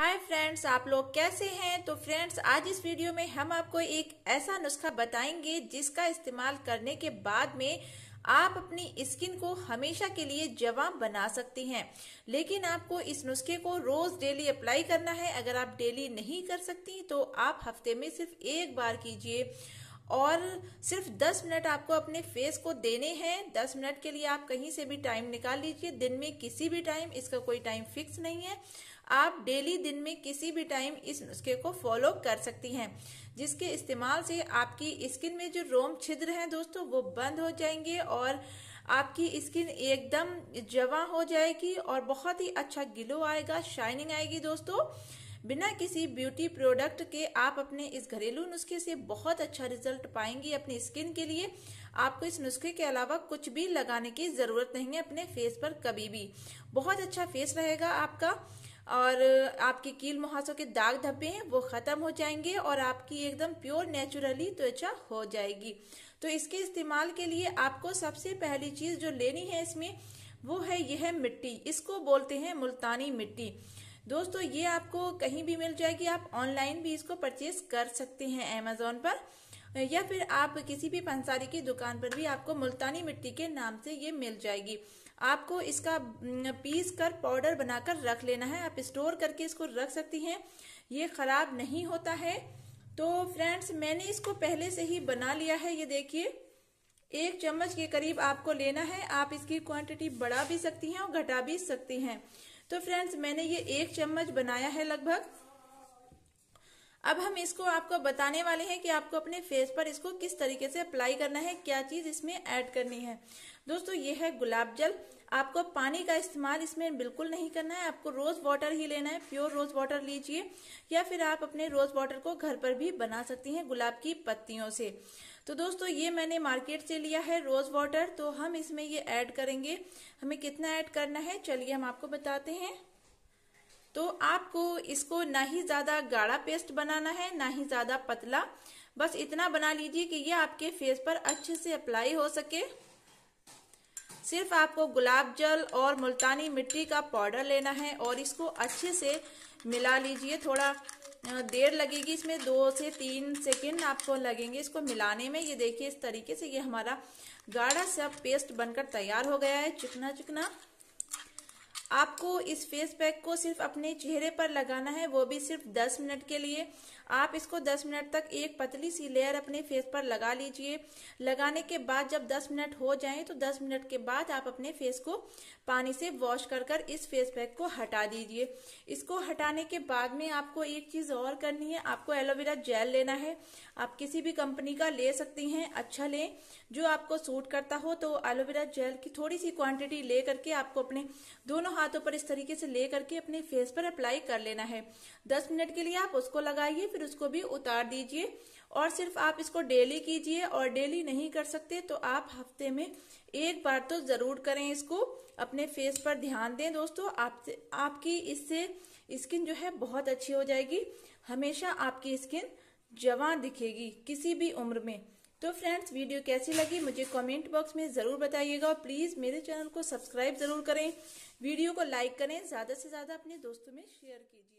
hi friends आप लोग कैसे हैं तो फ्रेंड्स आज इस वीडियो में हम आपको एक ऐसा नुस्खा बताएंगे जिसका इस्तेमाल करने के बाद में आप अपनी स्किन को हमेशा के लिए जवाब बना सकती हैं लेकिन आपको इस नुस्खे को रोज डेली अप्लाई करना है अगर आप डेली नहीं कर सकती तो आप हफ्ते में सिर्फ एक बार कीजिए और सिर्फ 10 मिनट आपको अपने फेस को देने हैं 10 मिनट के लिए आप कहीं से भी टाइम निकाल लीजिए दिन में किसी भी टाइम इसका कोई टाइम फिक्स नहीं है आप डेली दिन में किसी भी टाइम इस नुस्खे को फॉलो कर सकती हैं जिसके इस्तेमाल से आपकी स्किन में जो रोम छिद्र हैं दोस्तों वो बंद हो जाएंगे और आपकी स्किन एकदम जवा हो जाएगी और बहुत ही अच्छा ग्लो आएगा शाइनिंग आएगी दोस्तों बिना किसी ब्यूटी प्रोडक्ट के आप अपने इस घरेलू नुस्खे से बहुत अच्छा रिजल्ट पाएंगी अपनी स्किन के लिए आपको इस नुस्खे के अलावा कुछ भी लगाने की जरूरत नहीं है अपने फेस पर कभी भी बहुत अच्छा फेस रहेगा आपका और आपके कील मुहासों के दाग धब्बे हैं वो ख़त्म हो जाएंगे और आपकी एकदम प्योर नेचुरली त्वचा हो जाएगी तो इसके इस्तेमाल के लिए आपको सबसे पहली चीज़ जो लेनी है इसमें वो है यह मिट्टी इसको बोलते हैं मुल्तानी मिट्टी दोस्तों ये आपको कहीं भी मिल जाएगी आप ऑनलाइन भी इसको परचेज कर सकते हैं अमेजोन पर या फिर आप किसी भी पंसारी की दुकान पर भी आपको मुल्तानी मिट्टी के नाम से ये मिल जाएगी आपको इसका पीस कर पाउडर बनाकर रख लेना है आप स्टोर करके इसको रख सकती हैं ये खराब नहीं होता है तो फ्रेंड्स मैंने इसको पहले से ही बना लिया है ये देखिए एक चम्मच के करीब आपको लेना है आप इसकी क्वांटिटी बढ़ा भी सकती हैं और घटा भी सकती हैं तो फ्रेंड्स मैंने ये एक चम्मच बनाया है लगभग अब हम इसको आपको बताने वाले हैं कि आपको अपने फेस पर इसको किस तरीके से अप्लाई करना है क्या चीज इसमें ऐड करनी है दोस्तों ये है गुलाब जल आपको पानी का इस्तेमाल इसमें बिल्कुल नहीं करना है आपको रोज वाटर ही लेना है प्योर रोज वाटर लीजिए या फिर आप अपने रोज वाटर को घर पर भी बना सकती हैं गुलाब की पत्तियों से तो दोस्तों ये मैंने मार्केट से लिया है रोज वाटर तो हम इसमें ये ऐड करेंगे हमें कितना ऐड करना है चलिए हम आपको बताते हैं तो आपको इसको ना ही ज़्यादा गाढ़ा पेस्ट बनाना है ना ही ज़्यादा पतला बस इतना बना लीजिए कि ये आपके फेस पर अच्छे से अप्लाई हो सके सिर्फ आपको गुलाब जल और मुल्तानी मिट्टी का पाउडर लेना है और इसको अच्छे से मिला लीजिए थोड़ा देर लगेगी इसमें दो से तीन सेकेंड आपको लगेंगे इसको मिलाने में ये देखिए इस तरीके से ये हमारा गाढ़ा सा पेस्ट बनकर तैयार हो गया है चिकना चिकना आपको इस फेस पैक को सिर्फ अपने चेहरे पर लगाना है वो भी सिर्फ 10 मिनट के लिए आप इसको 10 मिनट तक एक पतली सी लेयर अपने फेस पर लगा लीजिए लगाने के बाद जब 10 मिनट हो जाए तो 10 मिनट के बाद आप अपने फेस को पानी से वॉश कर कर इस फेस पैक को हटा दीजिए इसको हटाने के बाद में आपको एक चीज और करनी है आपको एलोवेरा जेल लेना है आप किसी भी कंपनी का ले सकती हैं अच्छा लें जो आपको सूट करता हो तो एलोवेरा जेल की थोड़ी सी क्वांटिटी ले करके आपको अपने दोनों हाथों पर इस तरीके से ले करके अपने फेस पर अप्लाई कर लेना है दस मिनट के लिए आप उसको लगाइए फिर उसको भी उतार दीजिए और सिर्फ आप इसको डेली कीजिए और डेली नहीं कर सकते तो आप हफ्ते में एक बार तो जरूर करें इसको अपने फेस पर ध्यान दें दोस्तों आप आपकी इससे स्किन जो है बहुत अच्छी हो जाएगी हमेशा आपकी स्किन जवान दिखेगी किसी भी उम्र में तो फ्रेंड्स वीडियो कैसी लगी मुझे कमेंट बॉक्स में ज़रूर बताइएगा और प्लीज़ मेरे चैनल को सब्सक्राइब ज़रूर करें वीडियो को लाइक करें ज़्यादा से ज़्यादा अपने दोस्तों में शेयर कीजिए